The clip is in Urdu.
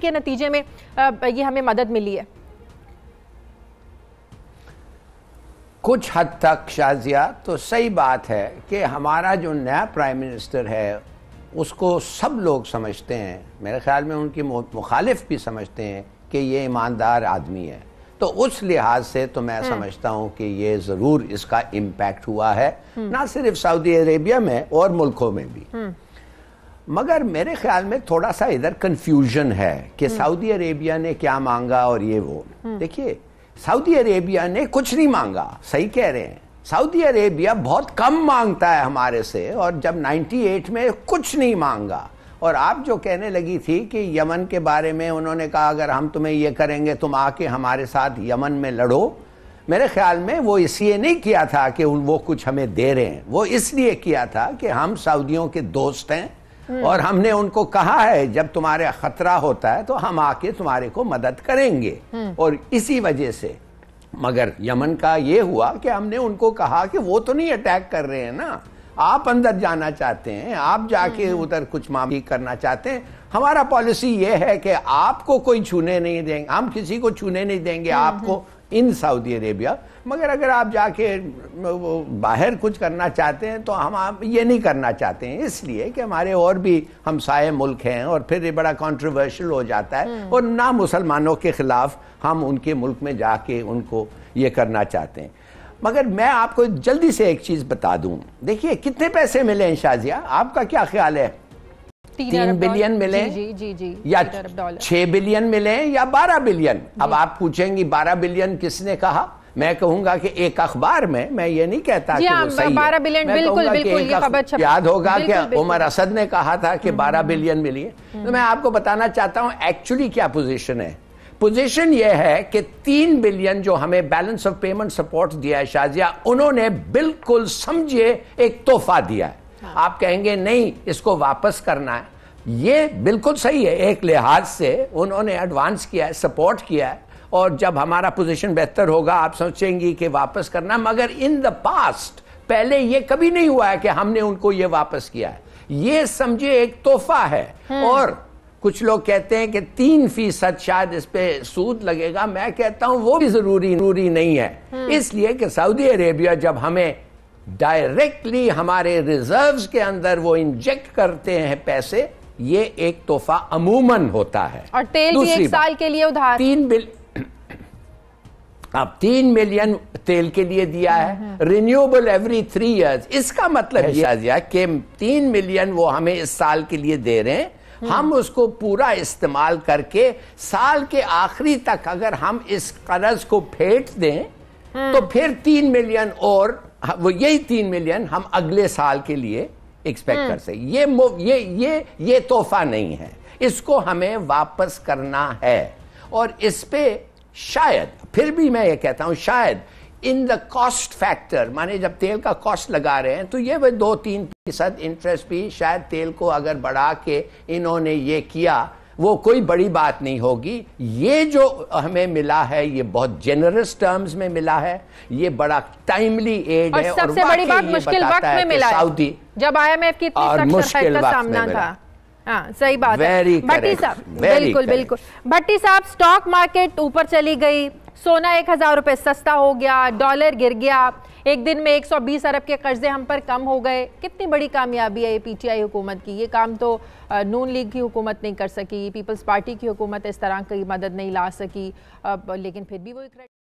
کے نتیجے میں یہ ہمیں مدد ملی ہے کچھ حد تک شازیہ تو صحیح بات ہے کہ ہمارا جو نیا منسٹر ہے اس کو سب لوگ سمجھتے ہیں میرے خیال میں ان کی مخالف بھی سمجھتے ہیں کہ یہ ایماندار آدمی ہے تو اس لحاظ سے تو میں سمجھتا ہوں کہ یہ ضرور اس کا امپیکٹ ہوا ہے نہ صرف سعودی عربیہ میں اور ملکوں میں بھی مگر میرے خیال میں تھوڑا سا ادھر کنفیوژن ہے کہ سعودی عربیہ نے کیا مانگا اور یہ وہ دیکھیے سعودی عربیہ نے کچھ نہیں مانگا صحیح کہہ رہے ہیں سعودی عربیہ بہت کم مانگتا ہے ہمارے سے اور جب نائنٹی ایٹ میں کچھ نہیں مانگا اور آپ جو کہنے لگی تھی کہ یمن کے بارے میں انہوں نے کہا اگر ہم تمہیں یہ کریں گے تم آ کے ہمارے ساتھ یمن میں لڑو میرے خیال میں وہ اس لیے نہیں کیا تھا کہ وہ کچھ ہمیں دے رہے ہیں وہ اس لیے کیا تھا کہ ہم سعودیوں کے دوست ہیں اور ہم نے ان کو کہا ہے جب تمہارے خطرہ ہوتا ہے تو ہم آ کے تمہارے کو مدد کریں گے اور اسی وجہ سے مگر یمن کا یہ ہوا کہ ہم نے ان کو کہا کہ وہ تو نہیں اٹیک کر رہے ہیں نا آپ اندر جانا چاہتے ہیں آپ جا کے ادھر کچھ معاملی کرنا چاہتے ہیں ہمارا پالیسی یہ ہے کہ آپ کو کوئی چھونے نہیں دیں گے ہم کسی کو چھونے نہیں دیں گے آپ کو ان سعودی عربیہ مگر اگر آپ جا کے باہر کچھ کرنا چاہتے ہیں تو ہم آپ یہ نہیں کرنا چاہتے ہیں اس لیے کہ ہمارے اور بھی ہمسائے ملک ہیں اور پھر یہ بڑا کانٹرویشل ہو جاتا ہے اور نہ مسلمانوں کے خلاف ہم ان کے ملک میں جا کے ان کو یہ کرنا چاہتے ہیں مگر میں آپ کو جلدی سے ایک چیز بتا دوں دیکھیے کتنے پیسے ملے ہیں شازیہ آپ کا کیا خیال ہے تین بلین ملے جی، جی، جی، یا چھ بلین ملے یا بارہ بلین اب آپ پوچھیں گی بارہ بلین کس نے کہا میں کہوں گا کہ ایک اخبار میں میں یہ نہیں کہتا کہ وہ صحیح یاد ہوگا کہ عمر اسد نے کہا تھا کہ بارہ بلین ملی میں آپ کو بتانا چاہتا ہوں ایکچولی کیا پوزیشن ہے پوزیشن یہ ہے کہ تین بلین جو ہمیں بیلنس آف پیمنٹ سپورٹ دیا ہے شازیہ انہوں نے بالکل سمجھے ایک تحفہ دیا ہے ہاں۔ آپ کہیں گے نہیں اس کو واپس کرنا ہے یہ بالکل صحیح ہے ایک لحاظ سے انہوں نے ایڈوانس کیا ہے سپورٹ کیا ہے اور جب ہمارا پوزیشن بہتر ہوگا آپ سوچیں گی کہ واپس کرنا مگر ان دا پاسٹ پہلے یہ کبھی نہیں ہوا ہے کہ ہم نے ان کو یہ واپس کیا ہے یہ سمجھے ایک تحفہ ہے ہاں۔ اور کچھ لوگ کہتے ہیں کہ تین فیصد شاید اس پہ سود لگے گا میں کہتا ہوں وہ بھی ضروری ضروری نہیں ہے ہاں۔ اس لیے کہ سعودی عربیہ جب ہمیں ڈائریکٹلی ہمارے ریزروز کے اندر وہ انجیکٹ کرتے ہیں پیسے یہ ایک تحفہ عموماً ہوتا ہے اور تیل تیل بھی ایک سال کے کے لیے لیے ادھار تین تین بل ملین دیا ہے رینیوبل ایوری تھری ایئرز اس کا مطلب یہ کہ تین ملین وہ ہمیں اس سال کے لیے دے رہے ہیں ہاں۔ ہم اس کو پورا استعمال کر کے سال کے آخری تک اگر ہم اس قرض کو پھیٹ دیں ہاں۔ تو پھر تین ملین اور ہاں، وہ یہی تین ملین ہم اگلے سال کے لیے ایکسپیکٹ ہاں۔ کر یہ نہیں ہے اس کو ہمیں واپس کرنا ہے اور اس پہ شاید پھر بھی میں یہ کہتا ہوں شاید ان دا کاسٹ فیکٹر جب تیل کا کاسٹ لگا رہے ہیں تو یہ دو تین فیصد انٹرسٹ بھی شاید تیل کو اگر بڑھا کے انہوں نے یہ کیا وہ کوئی بڑی بات نہیں ہوگی یہ جو ہمیں ملا ہے یہ بہت جنرس ٹرمز میں ملا ہے یہ بڑا ٹائملی ایڈ ہے سب سے بڑی بات مشکل وقت میں ملا ہے جب آئی ایم ایف کی اتنی آیا میں ہاں، بالکل بالکل بٹی صاحب سٹاک مارکیٹ اوپر چلی گئی سونا ایک ہزار روپے سستا ہو گیا ڈالر گر گیا ایک دن میں ایک سو بیس ارب کے قرضے ہم پر کم ہو گئے کتنی بڑی کامیابی ہے یہ پی ٹی آئی حکومت کی یہ کام تو نون لیگ کی حکومت نہیں کر سکی پیپلز پارٹی کی حکومت اس طرح کی مدد نہیں لا سکی لیکن پھر بھی وہ